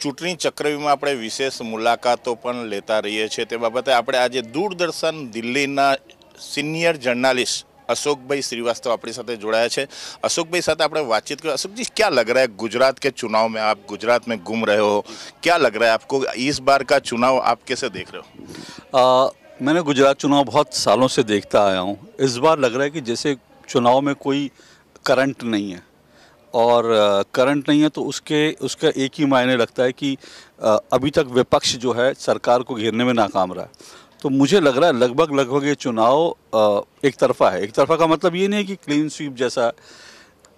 चूंटी चक्र में आप विशेष मुलाकातों लेता रही है तो बाबते आप आज दूरदर्शन दिल्ली सीनियर जर्नालिस्ट अशोक भाई श्रीवास्तव अपनी साथ जोड़ाया है अशोक भाई साथ अपने बातचीत कर अशोक जी क्या लग रहा है गुजरात के चुनाव में आप गुजरात में घूम रहे हो क्या लग रहा है आपको इस बार का चुनाव आप कैसे देख रहे हो आ, मैंने गुजरात चुनाव बहुत सालों से देखता आया हूँ इस बार लग रहा है कि जैसे चुनाव में कोई करंट नहीं है और करंट नहीं है तो उसके उसका एक ही मायने लगता है कि अभी तक विपक्ष जो है सरकार को घेरने में नाकाम रहा है तो मुझे लग रहा है लगभग लगभग ये चुनाव एक तरफा है एक तरफा का मतलब ये नहीं है कि क्लीन स्वीप जैसा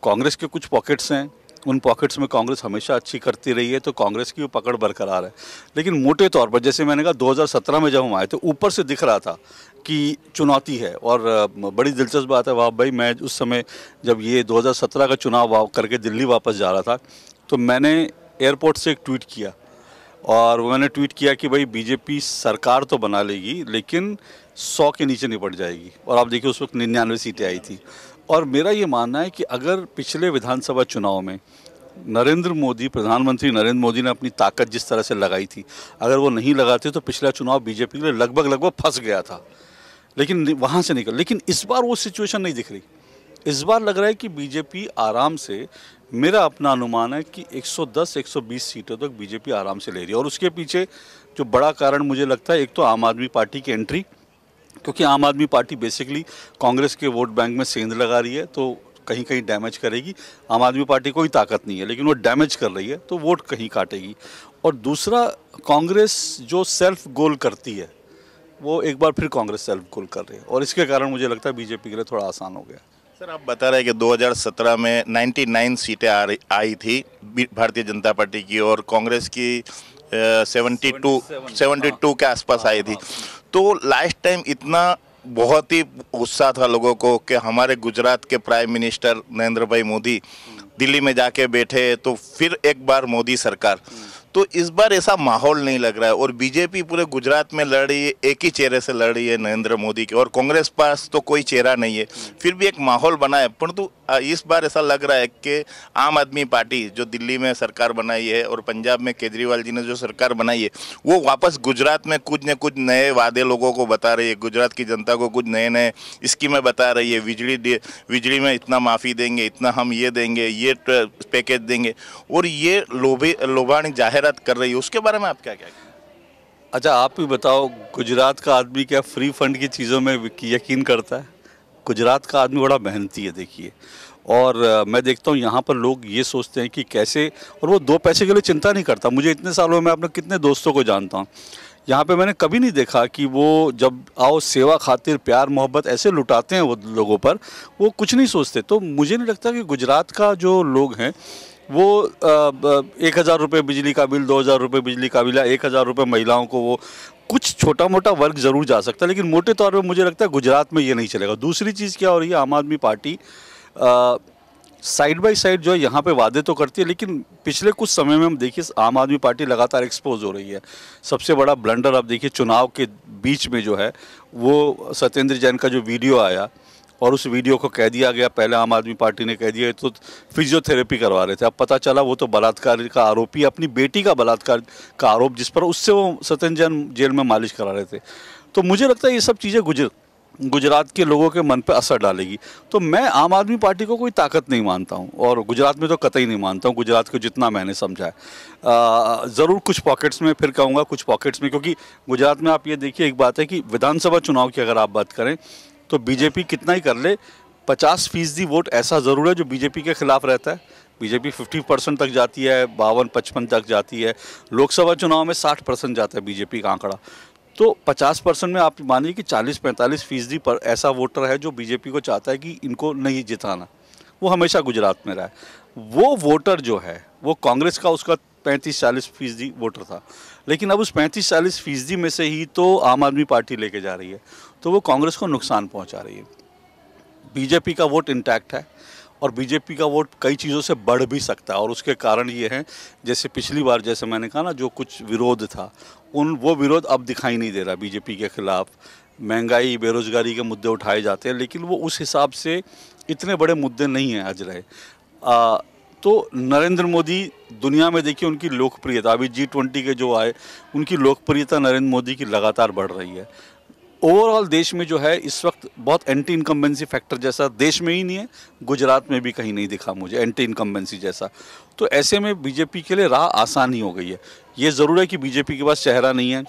कांग्रेस के कुछ पॉकेट्स हैं उन पॉकेट्स में कांग्रेस हमेशा अच्छी करती रही है तो कांग्रेस की भी पकड़ बरकरार है लेकिन मोटे तौर पर जैसे मैंने कहा 2017 में जब हम आए तो ऊपर से दिख रहा था कि चुनौती है और बड़ी दिलचस्प बात है वाह भाई मैं उस समय जब ये 2017 का चुनाव करके दिल्ली वापस जा रहा था तो मैंने एयरपोर्ट से एक ट्वीट किया और मैंने ट्वीट किया कि भाई बीजेपी सरकार तो बना लेगी लेकिन सौ के नीचे निपट जाएगी और आप देखिए उस वक्त निन्यानवे सीटें आई थी और मेरा ये मानना है कि अगर पिछले विधानसभा चुनाव में नरेंद्र मोदी प्रधानमंत्री नरेंद्र मोदी ने अपनी ताकत जिस तरह से लगाई थी अगर वो नहीं लगाते तो पिछला चुनाव बीजेपी के लिए लगभग लगभग फंस गया था लेकिन वहाँ से निकल लेकिन इस बार वो सिचुएशन नहीं दिख रही इस बार लग रहा है कि बीजेपी आराम से मेरा अपना अनुमान है कि 110 120 सीटों तक बीजेपी आराम से ले रही है और उसके पीछे जो बड़ा कारण मुझे लगता है एक तो आम आदमी पार्टी की एंट्री क्योंकि आम आदमी पार्टी बेसिकली कांग्रेस के वोट बैंक में सेंध लगा रही है तो कहीं कहीं डैमेज करेगी आम आदमी पार्टी कोई ताकत नहीं है लेकिन वो डैमेज कर रही है तो वोट कहीं काटेगी और दूसरा कांग्रेस जो सेल्फ गोल करती है वो एक बार फिर कांग्रेस सेल्फ गोल कर रही है और इसके कारण मुझे लगता है बीजेपी के लिए थोड़ा आसान हो गया सर आप बता रहे हैं कि 2017 में 99 सीटें आ रही आई थी भारतीय जनता पार्टी की और कांग्रेस की सेवेंटी टू सेवेंटी टू के आसपास हाँ, आई थी हाँ, तो लास्ट टाइम इतना बहुत ही गुस्सा था लोगों को कि हमारे गुजरात के प्राइम मिनिस्टर नरेंद्र भाई मोदी दिल्ली में जाके बैठे तो फिर एक बार मोदी सरकार तो इस बार ऐसा माहौल नहीं लग रहा है और बीजेपी पूरे गुजरात में लड़ रही है एक ही चेहरे से लड़ रही है नरेंद्र मोदी के और कांग्रेस पास तो कोई चेहरा नहीं है फिर भी एक माहौल बना है परंतु इस बार ऐसा लग रहा है कि आम आदमी पार्टी जो दिल्ली में सरकार बनाई है और पंजाब में केजरीवाल जी ने जो सरकार बनाई है वो वापस गुजरात में कुछ न कुछ नए वादे लोगों को बता रही है गुजरात की जनता को कुछ नए नए स्कीमें बता रही है बिजली बिजली में इतना माफ़ी देंगे इतना हम ये देंगे ये पैकेज देंगे और ये लोभी लोभाणी जाहिर खैरत कर रही है उसके बारे में आप क्या क्या अच्छा आप भी बताओ गुजरात का आदमी क्या फ्री फंड की चीज़ों में यकीन करता है गुजरात का आदमी बड़ा मेहनती है देखिए और मैं देखता हूँ यहाँ पर लोग ये सोचते हैं कि कैसे और वो दो पैसे के लिए चिंता नहीं करता मुझे इतने सालों में अपने कितने दोस्तों को जानता हूँ यहाँ पे मैंने कभी नहीं देखा कि वो जब आओ सेवा खातिर प्यार मोहब्बत ऐसे लुटाते हैं वो लोगों पर वो कुछ नहीं सोचते तो मुझे नहीं लगता कि गुजरात का जो लोग हैं वो एक हज़ार रुपये बिजली का बिल दो हज़ार रुपये बिजली का बिल या एक हज़ार रुपये महिलाओं को वो कुछ छोटा मोटा वर्क ज़रूर जा सकता है लेकिन मोटे तौर पर मुझे लगता है गुजरात में ये नहीं चलेगा दूसरी चीज़ क्या हो रही है आम आदमी पार्टी साइड बाय साइड जो है यहाँ पे वादे तो करती है लेकिन पिछले कुछ समय में हम देखिए आम आदमी पार्टी लगातार एक्सपोज हो रही है सबसे बड़ा ब्लंडर आप देखिए चुनाव के बीच में जो है वो सत्येंद्र जैन का जो वीडियो आया और उस वीडियो को कह दिया गया पहले आम आदमी पार्टी ने कह दिया तो फिजियोथेरेपी करवा रहे थे अब पता चला वो तो बलात्कार का आरोपी अपनी बेटी का बलात्कार का आरोप जिस पर उससे वो जैन जेल में मालिश करा रहे थे तो मुझे लगता है ये सब चीज़ें गुजर गुजरात के लोगों के मन पर असर डालेगी तो मैं आम आदमी पार्टी को कोई ताकत नहीं मानता हूँ और गुजरात में तो कतई नहीं मानता हूँ गुजरात को जितना मैंने समझा है ज़रूर कुछ पॉकेट्स में फिर कहूँगा कुछ पॉकेट्स में क्योंकि गुजरात में आप ये देखिए एक बात है कि विधानसभा चुनाव की अगर आप बात करें तो बीजेपी कितना ही कर ले पचास फीसदी वोट ऐसा ज़रूर है जो बीजेपी के खिलाफ रहता है बीजेपी 50 परसेंट तक जाती है बावन पचपन तक जाती है लोकसभा चुनाव में 60 परसेंट जाता है बीजेपी का आंकड़ा तो 50 परसेंट में आप मानिए कि 40-45 फीसदी पर ऐसा वोटर है जो बीजेपी को चाहता है कि इनको नहीं जिताना वो हमेशा गुजरात में रहा वो वोटर जो है वो कांग्रेस का उसका पैंतीस चालीस फीसदी वोटर था लेकिन अब उस पैंतीस चालीस फीसदी में से ही तो आम आदमी पार्टी लेके जा रही है तो वो कांग्रेस को नुकसान पहुंचा रही है बीजेपी का वोट इंटैक्ट है और बीजेपी का वोट कई चीज़ों से बढ़ भी सकता है और उसके कारण ये हैं जैसे पिछली बार जैसे मैंने कहा ना जो कुछ विरोध था उन वो विरोध अब दिखाई नहीं दे रहा बीजेपी के खिलाफ महंगाई बेरोजगारी के मुद्दे उठाए जाते हैं लेकिन वो उस हिसाब से इतने बड़े मुद्दे नहीं हैं आज रहे आ, तो नरेंद्र मोदी दुनिया में देखिए उनकी लोकप्रियता अभी जी ट्वेंटी के जो आए उनकी लोकप्रियता नरेंद्र मोदी की लगातार बढ़ रही है ओवरऑल देश में जो है इस वक्त बहुत एंटी इनकम्बेंसी फैक्टर जैसा देश में ही नहीं है गुजरात में भी कहीं नहीं दिखा मुझे एंटी इनकम्बेंसी जैसा तो ऐसे में बीजेपी के लिए राह आसान ही हो गई है ये ज़रूर है कि बीजेपी के पास चेहरा नहीं है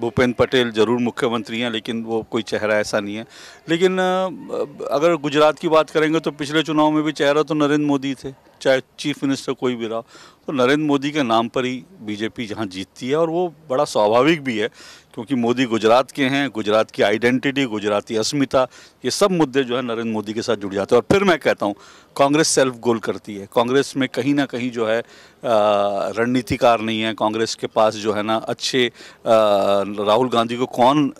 भूपेंद्र पटेल जरूर मुख्यमंत्री हैं लेकिन वो कोई चेहरा ऐसा नहीं है लेकिन अगर गुजरात की बात करेंगे तो पिछले चुनाव में भी चेहरा तो नरेंद्र मोदी थे चाहे चीफ मिनिस्टर कोई भी रहा तो नरेंद्र मोदी के नाम पर ही बीजेपी जहाँ जीतती है और वो बड़ा स्वाभाविक भी है क्योंकि मोदी गुजरात के हैं गुजरात की आइडेंटिटी गुजराती अस्मिता ये सब मुद्दे जो है नरेंद्र मोदी के साथ जुड़ जाते हैं और फिर मैं कहता हूँ कांग्रेस सेल्फ गोल करती है कांग्रेस में कहीं ना कहीं जो है रणनीतिकार नहीं है कांग्रेस के पास जो है ना अच्छे राहुल गांधी को कौन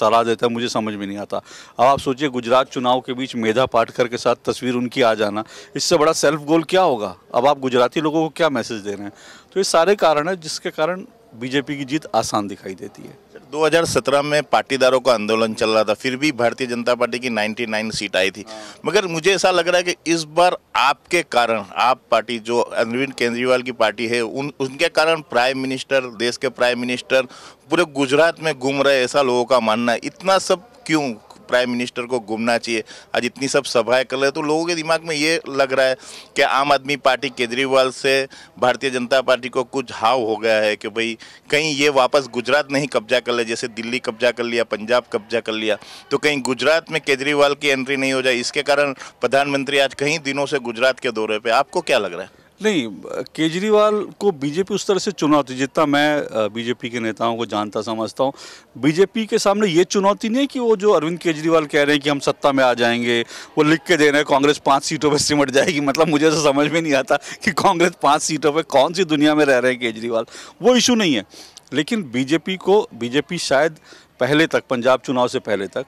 सलाह देता है मुझे समझ में नहीं आता अब आप सोचिए गुजरात चुनाव के बीच मेधा पाटकर के साथ तस्वीर उनकी आ जाना इससे बड़ा सेल्फ गोल क्या होगा अब आप गुजराती लोगों को क्या मैसेज दे रहे हैं तो ये सारे कारण है जिसके कारण बीजेपी की जीत आसान दिखाई देती है 2017 में पाटीदारों का आंदोलन चल रहा था फिर भी भारतीय जनता पार्टी की 99 सीट आई थी हाँ। मगर मुझे ऐसा लग रहा है कि इस बार आपके कारण आप पार्टी जो अरविंद केजरीवाल की पार्टी है उन उनके कारण प्राइम मिनिस्टर देश के प्राइम मिनिस्टर पूरे गुजरात में घूम रहे ऐसा लोगों का मानना इतना सब क्यों प्राइम मिनिस्टर को घूमना चाहिए आज इतनी सब सभाएं कर रहे तो लोगों के दिमाग में ये लग रहा है कि आम आदमी पार्टी केजरीवाल से भारतीय जनता पार्टी को कुछ हाव हो गया है कि भाई कहीं ये वापस गुजरात नहीं कब्जा कर ले जैसे दिल्ली कब्जा कर लिया पंजाब कब्जा कर लिया तो कहीं गुजरात में केजरीवाल की एंट्री नहीं हो जाए इसके कारण प्रधानमंत्री आज कहीं दिनों से गुजरात के दौरे पर आपको क्या लग रहा है नहीं केजरीवाल को बीजेपी उस तरह से चुनौती जितना मैं बीजेपी के नेताओं को जानता समझता हूँ बीजेपी के सामने ये चुनौती नहीं कि वो जो अरविंद केजरीवाल कह रहे हैं कि हम सत्ता में आ जाएंगे वो लिख के दे रहे हैं कांग्रेस पाँच सीटों पर सिमट जाएगी मतलब मुझे तो समझ में नहीं आता कि कांग्रेस पाँच सीटों पर कौन सी दुनिया में रह रहे हैं केजरीवाल वो इशू नहीं है लेकिन बीजेपी को बीजेपी शायद पहले तक पंजाब चुनाव से पहले तक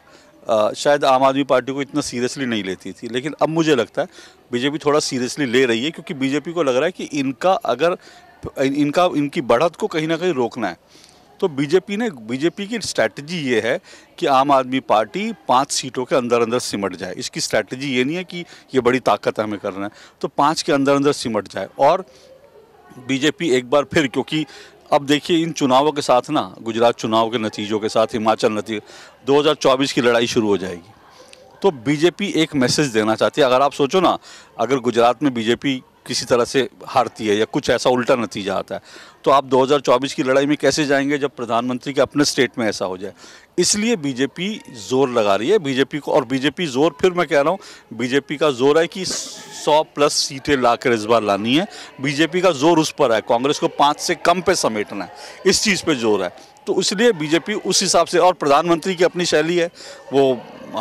शायद आम आदमी पार्टी को इतना सीरियसली नहीं लेती थी लेकिन अब मुझे लगता है बीजेपी थोड़ा सीरियसली ले रही है क्योंकि बीजेपी को लग रहा है कि इनका अगर इनका इनकी बढ़त को कहीं ना कहीं रोकना है तो बीजेपी ने बीजेपी की स्ट्रैटेजी ये है कि आम आदमी पार्टी पाँच सीटों के अंदर अंदर सिमट जाए इसकी स्ट्रैटेजी ये नहीं है कि ये बड़ी ताकत है हमें करना है तो पाँच के अंदर अंदर सिमट जाए और बीजेपी एक बार फिर क्योंकि अब देखिए इन चुनावों के साथ ना गुजरात चुनाव के नतीजों के साथ हिमाचल नतीजे 2024 की लड़ाई शुरू हो जाएगी तो बीजेपी एक मैसेज देना चाहती है अगर आप सोचो ना अगर गुजरात में बीजेपी किसी तरह से हारती है या कुछ ऐसा उल्टा नतीजा आता है तो आप 2024 की लड़ाई में कैसे जाएंगे जब प्रधानमंत्री के अपने स्टेट में ऐसा हो जाए इसलिए बीजेपी जोर लगा रही है बीजेपी को और बीजेपी जोर फिर मैं कह रहा हूँ बीजेपी का जोर है कि सौ प्लस सीटें लाकर इस बार लानी है बीजेपी का जोर उस पर है कांग्रेस को पाँच से कम पे समेटना है इस चीज़ पे जोर है तो इसलिए बीजेपी उस हिसाब से और प्रधानमंत्री की अपनी शैली है वो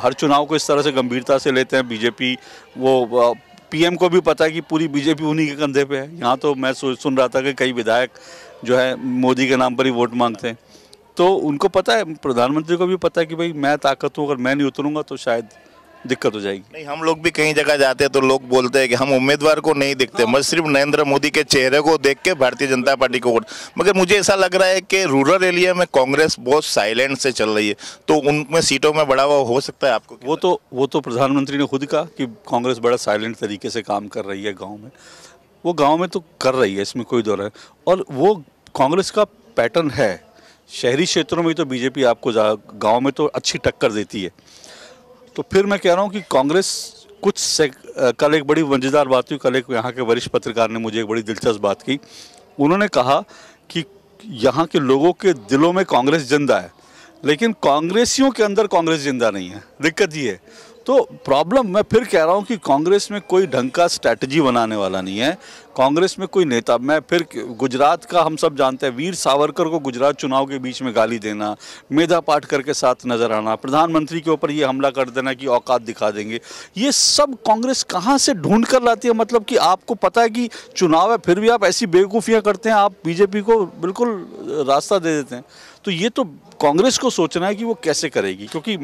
हर चुनाव को इस तरह से गंभीरता से लेते हैं बीजेपी वो पीएम को भी पता है कि पूरी बीजेपी उन्हीं के कंधे पे है यहाँ तो मैं सुन रहा था कि कई विधायक जो है मोदी के नाम पर ही वोट मांगते हैं तो उनको पता है प्रधानमंत्री को भी पता है कि भाई मैं ताकत हूँ अगर मैं नहीं उतरूँगा तो शायद दिक्कत हो जाएगी नहीं हम लोग भी कई जगह जाते हैं तो लोग बोलते हैं कि हम उम्मीदवार को नहीं देखते हाँ। मैं सिर्फ नरेंद्र मोदी के चेहरे को देख के भारतीय जनता पार्टी को वोट मगर मुझे ऐसा लग रहा है कि रूरल एरिया में कांग्रेस बहुत साइलेंट से चल रही है तो उनमें सीटों में बढ़ावा हो सकता है आपको वो तो वो तो प्रधानमंत्री ने खुद कहा कि कांग्रेस बड़ा साइलेंट तरीके से काम कर रही है गाँव में वो गाँव में तो कर रही है इसमें कोई दौरा है और वो कांग्रेस का पैटर्न है शहरी क्षेत्रों में तो बीजेपी आपको गाँव में तो अच्छी टक्कर देती है तो फिर मैं कह रहा हूँ कि कांग्रेस कुछ से, कल एक बड़ी वंजेदार बात हुई कल एक यहाँ के वरिष्ठ पत्रकार ने मुझे एक बड़ी दिलचस्प बात की उन्होंने कहा कि यहाँ के लोगों के दिलों में कांग्रेस जिंदा है लेकिन कांग्रेसियों के अंदर कांग्रेस जिंदा नहीं है दिक्कत ये है तो प्रॉब्लम मैं फिर कह रहा हूँ कि कांग्रेस में कोई ढंग का स्ट्रैटेजी बनाने वाला नहीं है कांग्रेस में कोई नेता मैं फिर गुजरात का हम सब जानते हैं वीर सावरकर को गुजरात चुनाव के बीच में गाली देना मेधा पाटकर के साथ नज़र आना प्रधानमंत्री के ऊपर ये हमला कर देना कि औकात दिखा देंगे ये सब कांग्रेस कहाँ से ढूंढ कर लाती है मतलब कि आपको पता है कि चुनाव है फिर भी आप ऐसी बेवकूफ़ियाँ करते हैं आप बीजेपी को बिल्कुल रास्ता दे देते हैं तो ये तो कांग्रेस को सोचना है कि वो कैसे करेगी क्योंकि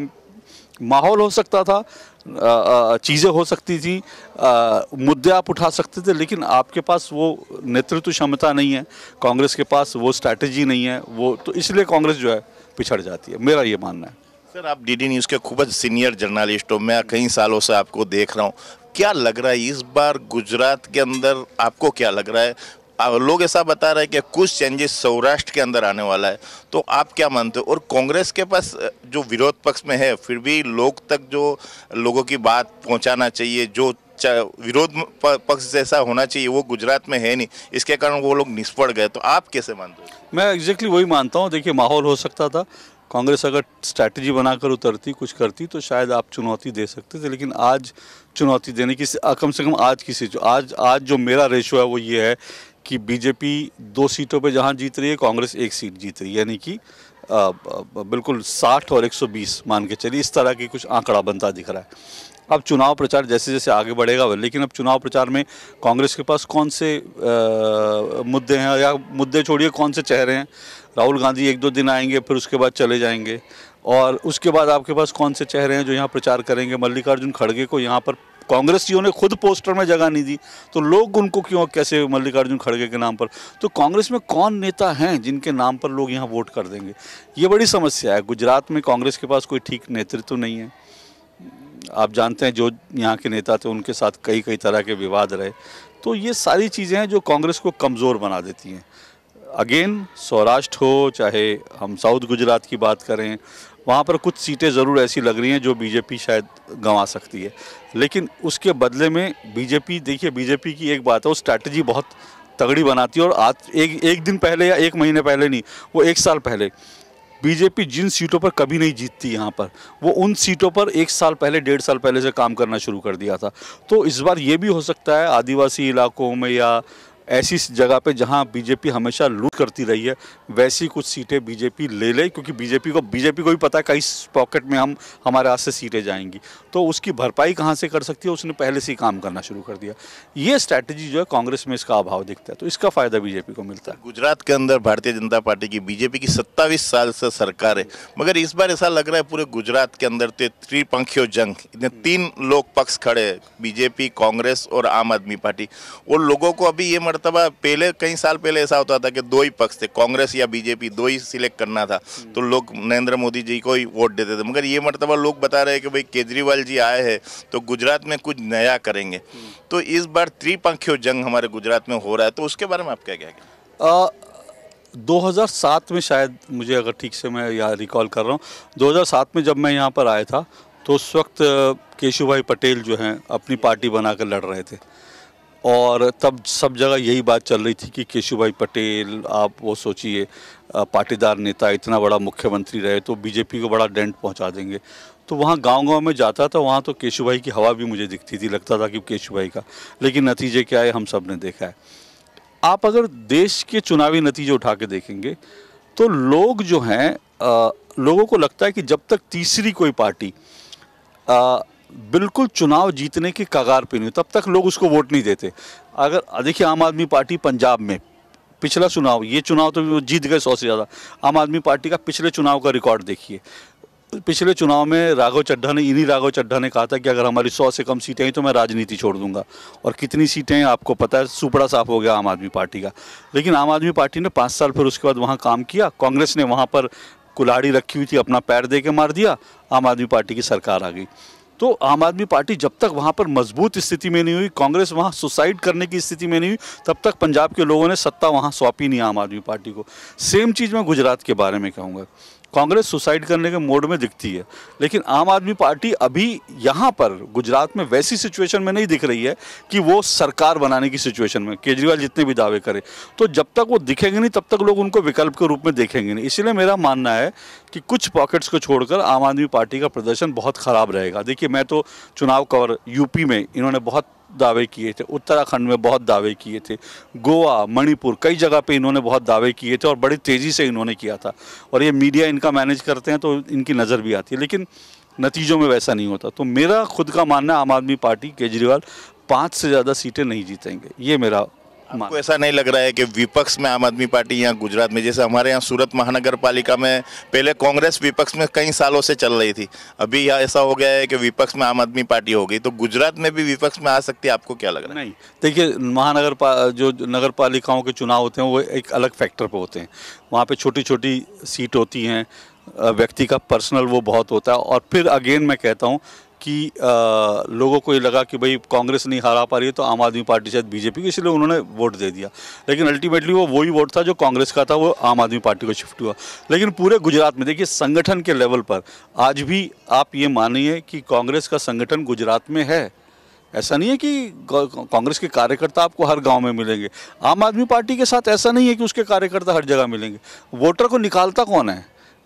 माहौल हो सकता था चीज़ें हो सकती थी मुद्दे आप उठा सकते थे लेकिन आपके पास वो नेतृत्व क्षमता नहीं है कांग्रेस के पास वो स्ट्रैटेजी नहीं है वो तो इसलिए कांग्रेस जो है पिछड़ जाती है मेरा ये मानना है सर आप डीडी न्यूज़ के खूब सीनियर जर्नलिस्ट हो मैं कई सालों से आपको देख रहा हूँ क्या लग रहा है इस बार गुजरात के अंदर आपको क्या लग रहा है लोग ऐसा बता रहे हैं कि कुछ चेंजेस सौराष्ट्र के अंदर आने वाला है तो आप क्या मानते हो और कांग्रेस के पास जो विरोध पक्ष में है फिर भी लोग तक जो लोगों की बात पहुंचाना चाहिए जो विरोध पक्ष जैसा होना चाहिए वो गुजरात में है नहीं इसके कारण वो लोग निष्पड़ गए तो आप कैसे मानते हो मैं एग्जैक्टली वही मानता हूँ देखिए माहौल हो सकता था कांग्रेस अगर स्ट्रैटेजी बनाकर उतरती कुछ करती तो शायद आप चुनौती दे सकते थे लेकिन आज चुनौती देने की कम से कम आज की सिचुएशन आज आज जो मेरा रेशो है वो ये है कि बीजेपी दो सीटों पे जहां जीत रही है कांग्रेस एक सीट जीत रही है यानी कि बिल्कुल 60 और 120 मान के चलिए इस तरह की कुछ आंकड़ा बनता दिख रहा है अब चुनाव प्रचार जैसे जैसे आगे बढ़ेगा लेकिन अब चुनाव प्रचार में कांग्रेस के पास कौन से आ, मुद्दे हैं या मुद्दे छोड़िए कौन से चेहरे हैं राहुल गांधी एक दो दिन आएंगे फिर उसके बाद चले जाएंगे और उसके बाद आपके पास कौन से चेहरे हैं जो यहाँ प्रचार करेंगे मल्लिकार्जुन खड़गे को यहाँ पर कांग्रेसियों ने खुद पोस्टर में जगह नहीं दी तो लोग उनको क्यों कैसे मल्लिकार्जुन खड़गे के नाम पर तो कांग्रेस में कौन नेता हैं जिनके नाम पर लोग यहाँ वोट कर देंगे ये बड़ी समस्या है गुजरात में कांग्रेस के पास कोई ठीक नेतृत्व नहीं है आप जानते हैं जो यहाँ के नेता थे उनके साथ कई कई तरह के विवाद रहे तो ये सारी चीज़ें हैं जो कांग्रेस को कमज़ोर बना देती हैं अगेन सौराष्ट्र हो चाहे हम साउथ गुजरात की बात करें वहाँ पर कुछ सीटें ज़रूर ऐसी लग रही हैं जो बीजेपी शायद गंवा सकती है लेकिन उसके बदले में बीजेपी देखिए बीजेपी की एक बात है वो स्ट्रैटेजी बहुत तगड़ी बनाती है और आज एक एक दिन पहले या एक महीने पहले नहीं वो एक साल पहले बीजेपी जिन सीटों पर कभी नहीं जीतती यहाँ पर वो उन सीटों पर एक साल पहले डेढ़ साल पहले से काम करना शुरू कर दिया था तो इस बार ये भी हो सकता है आदिवासी इलाकों में या ऐसी जगह पे जहां बीजेपी हमेशा लूट करती रही है वैसी कुछ सीटें बीजेपी ले ले क्योंकि बीजेपी को बीजेपी को भी पता है कई पॉकेट में हम हमारे हाथ से सीटें जाएंगी तो उसकी भरपाई कहाँ से कर सकती है उसने पहले से ही काम करना शुरू कर दिया ये स्ट्रैटेजी जो है कांग्रेस में इसका अभाव दिखता है तो इसका फ़ायदा बीजेपी को मिलता है गुजरात के अंदर भारतीय जनता पार्टी की बीजेपी की सत्ताईस साल से सरकार है मगर इस बार ऐसा लग रहा है पूरे गुजरात के अंदर तो त्रिपंखियों जंग इतने तीन लोग पक्ष खड़े हैं बीजेपी कांग्रेस और आम आदमी पार्टी वो लोगों को अभी ये मर मरतबा पहले कई साल पहले ऐसा होता था कि दो ही पक्ष थे कांग्रेस या बीजेपी दो ही सिलेक्ट करना था हम्म। तो लोग नरेंद्र मोदी जी को ही वोट देते थे मगर ये मरतबा लोग बता रहे हैं कि भाई केजरीवाल जी आए हैं तो गुजरात में कुछ नया करेंगे हम्म। तो इस बार त्रिपंखीय जंग हमारे गुजरात में हो रहा है तो उसके बारे में आप क्या क्या सात में शायद मुझे अगर ठीक से मैं यहाँ रिकॉल कर रहा हूँ सात में जब मैं यहाँ पर आया था तो उस वक्त केशुभाई पटेल जो हैं अपनी पार्टी बनाकर लड़ रहे थे और तब सब जगह यही बात चल रही थी कि केशु भाई पटेल आप वो सोचिए पाटीदार नेता इतना बड़ा मुख्यमंत्री रहे तो बीजेपी को बड़ा डेंट पहुंचा देंगे तो वहाँ गांव गांव में जाता था वहाँ तो केशु भाई की हवा भी मुझे दिखती थी लगता था कि केशु भाई का लेकिन नतीजे क्या है हम सब ने देखा है आप अगर देश के चुनावी नतीजे उठा के देखेंगे तो लोग जो हैं लोगों को लगता है कि जब तक तीसरी कोई पार्टी आ, बिल्कुल चुनाव जीतने की कगार पे नहीं तब तक लोग उसको वोट नहीं देते अगर देखिए आम आदमी पार्टी पंजाब में पिछला चुनाव ये चुनाव तो वो जीत गए सौ से ज़्यादा आम आदमी पार्टी का पिछले चुनाव का रिकॉर्ड देखिए पिछले चुनाव में राघव चड्ढा ने इन्हीं राघव चड्ढा ने कहा था कि अगर हमारी सौ से कम सीटें हैं तो मैं राजनीति छोड़ दूंगा और कितनी सीटें हैं आपको पता है सुपड़ा साफ हो गया आम आदमी पार्टी का लेकिन आम आदमी पार्टी ने पाँच साल फिर उसके बाद वहाँ काम किया कांग्रेस ने वहाँ पर कुल्हाड़ी रखी हुई थी अपना पैर दे के मार दिया आम आदमी पार्टी की सरकार आ गई तो आम आदमी पार्टी जब तक वहाँ पर मजबूत स्थिति में नहीं हुई कांग्रेस वहाँ सुसाइड करने की स्थिति में नहीं हुई तब तक पंजाब के लोगों ने सत्ता वहाँ सौंपी नहीं आम आदमी पार्टी को सेम चीज़ मैं गुजरात के बारे में कहूँगा कांग्रेस सुसाइड करने के मोड में दिखती है लेकिन आम आदमी पार्टी अभी यहाँ पर गुजरात में वैसी सिचुएशन में नहीं दिख रही है कि वो सरकार बनाने की सिचुएशन में केजरीवाल जितने भी दावे करें तो जब तक वो दिखेंगे नहीं तब तक लोग उनको विकल्प के रूप में देखेंगे नहीं इसीलिए मेरा मानना है कि कुछ पॉकेट्स को छोड़कर आम आदमी पार्टी का प्रदर्शन बहुत ख़राब रहेगा देखिए मैं तो चुनाव कवर यूपी में इन्होंने बहुत दावे किए थे उत्तराखंड में बहुत दावे किए थे गोवा मणिपुर कई जगह पे इन्होंने बहुत दावे किए थे और बड़ी तेज़ी से इन्होंने किया था और ये मीडिया इनका मैनेज करते हैं तो इनकी नज़र भी आती है लेकिन नतीजों में वैसा नहीं होता तो मेरा खुद का मानना आम आदमी पार्टी केजरीवाल पाँच से ज़्यादा सीटें नहीं जीतेंगे ये मेरा आपको ऐसा नहीं लग रहा है कि विपक्ष में आम आदमी पार्टी या गुजरात में जैसे हमारे यहाँ सूरत महानगर पालिका में पहले कांग्रेस विपक्ष में कई सालों से चल रही थी अभी यहाँ ऐसा हो गया है कि विपक्ष में आम आदमी पार्टी हो गई तो गुजरात में भी विपक्ष में आ सकती है आपको क्या लग रहा है नहीं देखिए महानगर जो नगर पालिकाओं के चुनाव होते हैं वो एक अलग फैक्टर पर होते हैं वहाँ पर छोटी छोटी सीट होती हैं व्यक्ति का पर्सनल वो बहुत होता है और फिर अगेन मैं कहता हूँ कि आ, लोगों को ये लगा कि भाई कांग्रेस नहीं हरा पा रही है तो आम आदमी पार्टी शायद बीजेपी को इसलिए उन्होंने वोट दे दिया लेकिन अल्टीमेटली वो वही वोट था जो कांग्रेस का था वो आम आदमी पार्टी को शिफ्ट हुआ लेकिन पूरे गुजरात में देखिए संगठन के लेवल पर आज भी आप ये मानिए कि कांग्रेस का संगठन गुजरात में है ऐसा नहीं है कि कांग्रेस के कार्यकर्ता आपको हर गांव में मिलेंगे आम आदमी पार्टी के साथ ऐसा नहीं है कि उसके कार्यकर्ता हर जगह मिलेंगे वोटर को निकालता कौन है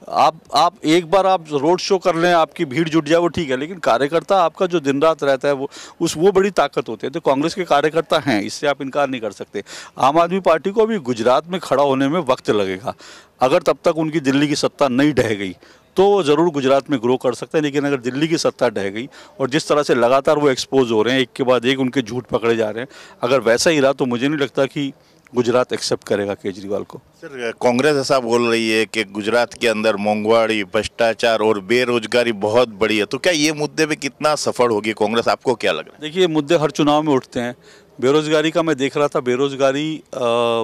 आप आप एक बार आप रोड शो कर लें आपकी भीड़ जुट जाए वो ठीक है लेकिन कार्यकर्ता आपका जो दिन रात रहता है वो उस वो बड़ी ताकत होती है तो कांग्रेस के कार्यकर्ता हैं इससे आप इनकार नहीं कर सकते आम आदमी पार्टी को अभी गुजरात में खड़ा होने में वक्त लगेगा अगर तब तक उनकी दिल्ली की सत्ता नहीं ढह गई तो वो ज़रूर गुजरात में ग्रो कर सकते हैं लेकिन अगर दिल्ली की सत्ता ढह गई और जिस तरह से लगातार वो एक्सपोज हो रहे हैं एक के बाद एक उनके झूठ पकड़े जा रहे हैं अगर वैसा ही रहा तो मुझे नहीं लगता कि गुजरात एक्सेप्ट करेगा केजरीवाल को सर कांग्रेस ऐसा बोल रही है कि गुजरात के अंदर मोंगवाड़ी भ्रष्टाचार और बेरोजगारी बहुत बड़ी है तो क्या ये मुद्दे पर कितना सफल होगी कांग्रेस आपको क्या लग रहा है देखिए मुद्दे हर चुनाव में उठते हैं बेरोजगारी का मैं देख रहा था बेरोजगारी आ,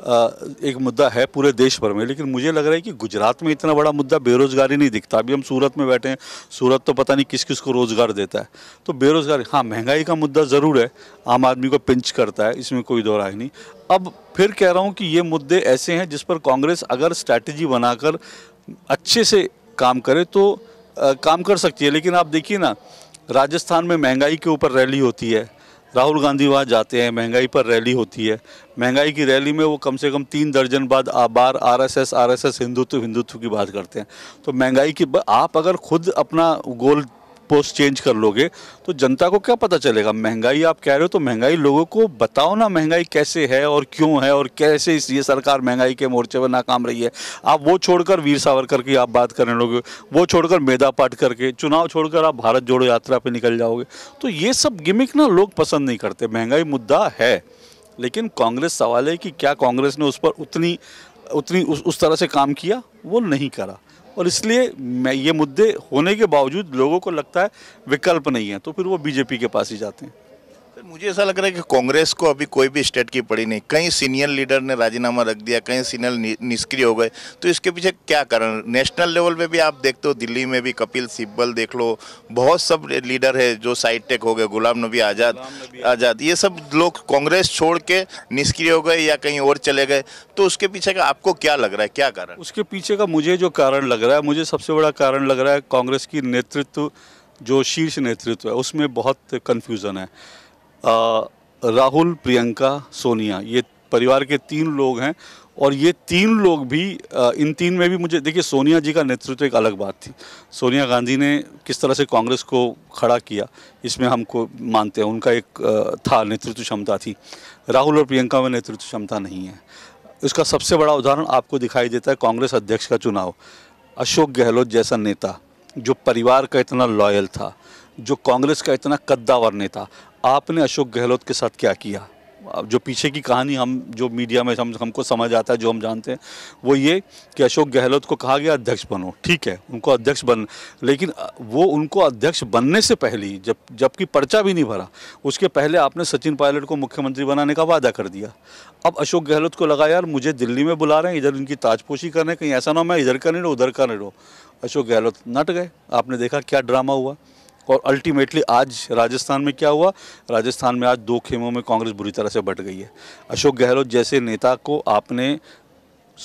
एक मुद्दा है पूरे देश भर में लेकिन मुझे लग रहा है कि गुजरात में इतना बड़ा मुद्दा बेरोजगारी नहीं दिखता अभी हम सूरत में बैठे हैं सूरत तो पता नहीं किस किस को रोज़गार देता है तो बेरोज़गारी हाँ महंगाई का मुद्दा ज़रूर है आम आदमी को पिंच करता है इसमें कोई ही नहीं अब फिर कह रहा हूँ कि ये मुद्दे ऐसे हैं जिस पर कांग्रेस अगर स्ट्रैटेजी बनाकर अच्छे से काम करे तो आ, काम कर सकती है लेकिन आप देखिए ना राजस्थान में महंगाई के ऊपर रैली होती है राहुल गांधी वहाँ जाते हैं महंगाई पर रैली होती है महंगाई की रैली में वो कम से कम तीन दर्जन बाद बार आरएसएस आरएसएस हिंदुत्व हिंदुत्व की बात करते हैं तो महंगाई की आप अगर खुद अपना गोल पोस्ट चेंज कर लोगे तो जनता को क्या पता चलेगा महंगाई आप कह रहे हो तो महंगाई लोगों को बताओ ना महंगाई कैसे है और क्यों है और कैसे ये सरकार महंगाई के मोर्चे पर नाकाम रही है आप वो छोड़कर वीर सावरकर की आप बात करने लोगे वो छोड़कर मेधा पाठ करके चुनाव छोड़कर आप भारत जोड़ो यात्रा पर निकल जाओगे तो ये सब गिमिक ना लोग पसंद नहीं करते महंगाई मुद्दा है लेकिन कांग्रेस सवाल है कि क्या कांग्रेस ने उस पर उतनी उतनी उस, उस तरह से काम किया वो नहीं करा और इसलिए मैं ये मुद्दे होने के बावजूद लोगों को लगता है विकल्प नहीं है तो फिर वो बीजेपी के पास ही जाते हैं सर मुझे ऐसा लग रहा है कि कांग्रेस को अभी कोई भी स्टेट की पड़ी नहीं कई सीनियर लीडर ने राजीनामा रख दिया कई सीनियर निष्क्रिय हो गए तो इसके पीछे क्या कारण नेशनल लेवल पे भी आप देखते हो दिल्ली में भी कपिल सिब्बल देख लो बहुत सब लीडर है जो साइड टेक हो गए गुलाम नबी आज़ाद आज़ाद ये सब लोग कांग्रेस छोड़ के निष्क्रिय हो गए या कहीं और चले गए तो उसके पीछे का आपको क्या लग रहा है क्या कारण उसके पीछे का मुझे जो कारण लग रहा है मुझे सबसे बड़ा कारण लग रहा है कांग्रेस की नेतृत्व जो शीर्ष नेतृत्व है उसमें बहुत कन्फ्यूज़न है राहुल प्रियंका सोनिया ये परिवार के तीन लोग हैं और ये तीन लोग भी इन तीन में भी मुझे देखिए सोनिया जी का नेतृत्व एक अलग बात थी सोनिया गांधी ने किस तरह से कांग्रेस को खड़ा किया इसमें हमको मानते हैं उनका एक था नेतृत्व क्षमता थी राहुल और प्रियंका में नेतृत्व क्षमता नहीं है इसका सबसे बड़ा उदाहरण आपको दिखाई देता है कांग्रेस अध्यक्ष का चुनाव अशोक गहलोत जैसा नेता जो परिवार का इतना लॉयल था जो कांग्रेस का इतना कद्दावर नेता आपने अशोक गहलोत के साथ क्या किया जो पीछे की कहानी हम जो मीडिया में हम हमको समझ आता है जो हम जानते हैं वो ये कि अशोक गहलोत को कहा गया अध्यक्ष बनो ठीक है उनको अध्यक्ष बन लेकिन वो उनको अध्यक्ष बनने से पहले जब जबकि पर्चा भी नहीं भरा उसके पहले आपने सचिन पायलट को मुख्यमंत्री बनाने का वादा कर दिया अब अशोक गहलोत को लगा यार मुझे दिल्ली में बुला रहे हैं इधर उनकी ताजपोशी कर हैं कहीं ऐसा ना मैं इधर का नहीं रहो उधर का नहीं रहो अशोक गहलोत नट गए आपने देखा क्या ड्रामा हुआ और अल्टीमेटली आज राजस्थान में क्या हुआ राजस्थान में आज दो खेमों में कांग्रेस बुरी तरह से बट गई है अशोक गहलोत जैसे नेता को आपने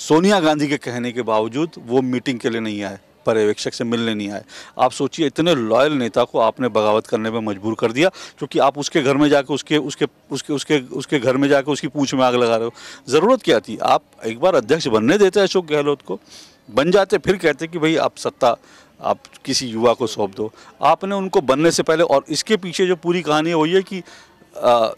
सोनिया गांधी के कहने के बावजूद वो मीटिंग के लिए नहीं आए पर्यवेक्षक से मिलने नहीं आए आप सोचिए इतने लॉयल नेता को आपने बगावत करने में मजबूर कर दिया क्योंकि आप उसके घर में जाकर उसके उसके उसके उसके उसके घर में जाकर उसकी पूछ में आग लगा रहे हो ज़रूरत क्या थी आप एक बार अध्यक्ष बनने देते अशोक गहलोत को बन जाते फिर कहते कि भाई आप सत्ता आप किसी युवा को सौंप दो आपने उनको बनने से पहले और इसके पीछे जो पूरी कहानी वही है कि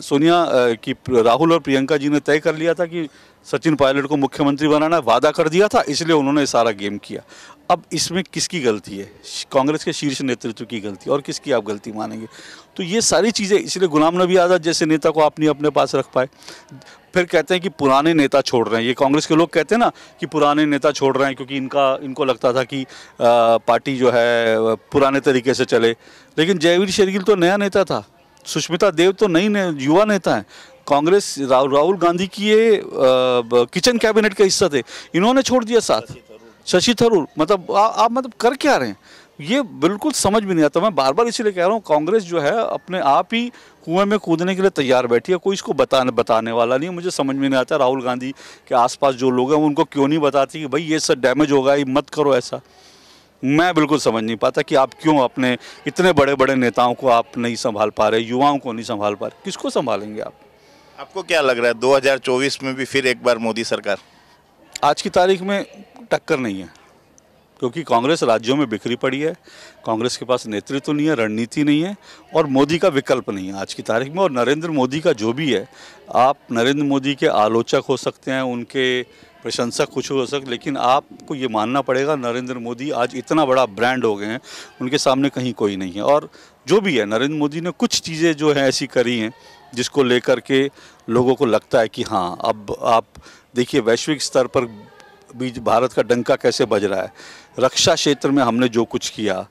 सोनिया की राहुल और प्रियंका जी ने तय कर लिया था कि सचिन पायलट को मुख्यमंत्री बनाना वादा कर दिया था इसलिए उन्होंने सारा गेम किया अब इसमें किसकी गलती है कांग्रेस के शीर्ष नेतृत्व की गलती और किसकी आप गलती मानेंगे तो ये सारी चीज़ें इसलिए गुलाम नबी आज़ाद जैसे नेता को आप नहीं अपने पास रख पाए फिर कहते हैं कि पुराने नेता छोड़ रहे हैं ये कांग्रेस के लोग कहते हैं ना कि पुराने नेता छोड़ रहे हैं क्योंकि इनका इनको लगता था कि आ, पार्टी जो है पुराने तरीके से चले लेकिन जयवीर शेरगिल तो नया नेता था सुष्मिता देव तो नई ने, युवा नेता हैं कांग्रेस राहुल गांधी की ये किचन कैबिनेट का हिस्सा थे इन्होंने छोड़ दिया साथ शशि थरूर मतलब आ, आप मतलब कर क्या रहे हैं ये बिल्कुल समझ भी नहीं आता मैं बार बार इसीलिए कह रहा हूँ कांग्रेस जो है अपने आप ही कुएं में कूदने के लिए तैयार बैठी है कोई इसको बताने बताने वाला नहीं मुझे समझ में नहीं आता राहुल गांधी के आसपास जो लोग हैं उनको क्यों नहीं बताती कि भाई ये सब डैमेज होगा ये मत करो ऐसा मैं बिल्कुल समझ नहीं पाता कि आप क्यों अपने इतने बड़े बड़े नेताओं को आप नहीं संभाल पा रहे युवाओं को नहीं संभाल पा रहे किसको संभालेंगे आप आपको क्या लग रहा है दो में भी फिर एक बार मोदी सरकार आज की तारीख में टक्कर नहीं है क्योंकि कांग्रेस राज्यों में बिखरी पड़ी है कांग्रेस के पास नेतृत्व तो नहीं है रणनीति नहीं है और मोदी का विकल्प नहीं है आज की तारीख में और नरेंद्र मोदी का जो भी है आप नरेंद्र मोदी के आलोचक हो सकते हैं उनके प्रशंसक कुछ हो सकते लेकिन आपको ये मानना पड़ेगा नरेंद्र मोदी आज इतना बड़ा ब्रांड हो गए हैं उनके सामने कहीं कोई नहीं है और जो भी है नरेंद्र मोदी ने कुछ चीज़ें जो हैं ऐसी करी हैं जिसको लेकर के लोगों को लगता है कि हाँ अब आप देखिए वैश्विक स्तर पर बीच भारत का डंका कैसे बज रहा है रक्षा क्षेत्र में हमने जो कुछ किया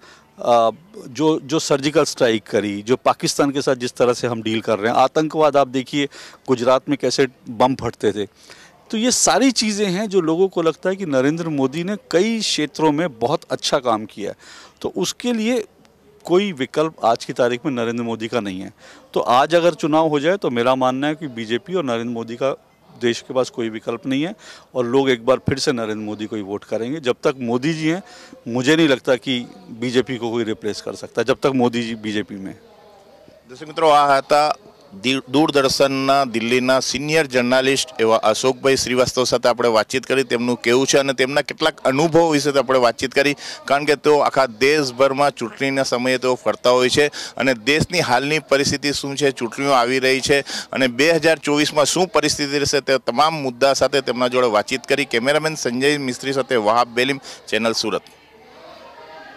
जो जो सर्जिकल स्ट्राइक करी जो पाकिस्तान के साथ जिस तरह से हम डील कर रहे हैं आतंकवाद आप देखिए गुजरात में कैसे बम फटते थे तो ये सारी चीज़ें हैं जो लोगों को लगता है कि नरेंद्र मोदी ने कई क्षेत्रों में बहुत अच्छा काम किया तो उसके लिए कोई विकल्प आज की तारीख में नरेंद्र मोदी का नहीं है तो आज अगर चुनाव हो जाए तो मेरा मानना है कि बीजेपी और नरेंद्र मोदी का देश के पास कोई विकल्प नहीं है और लोग एक बार फिर से नरेंद्र मोदी को ही वोट करेंगे जब तक मोदी जी हैं मुझे नहीं लगता कि बीजेपी को कोई रिप्लेस कर सकता जब तक मोदी जी बीजेपी में जैसे मित्रों आता દૂરદર્શનના દિલ્હીના સિનિયર જર્નાલિસ્ટ એવા અશોકભાઈ શ્રીવાસ્તવ સાથે આપણે વાતચીત કરી તેમનું કેવું છે અને તેમના કેટલાક અનુભવ વિશે આપણે વાતચીત કરી કારણ કે તેઓ આખા દેશભરમાં ચૂંટણીના સમયે તેઓ ફરતા હોય છે અને દેશની હાલની પરિસ્થિતિ શું છે ચૂંટણીઓ આવી રહી છે અને બે હજાર ચોવીસમાં શું પરિસ્થિતિ રહેશે તે તમામ મુદ્દા સાથે તેમના જોડે વાતચીત કરી કેમેરામેન સંજય મિસ્ત્રી સાથે વહાબ બેલીમ ચેનલ સુરત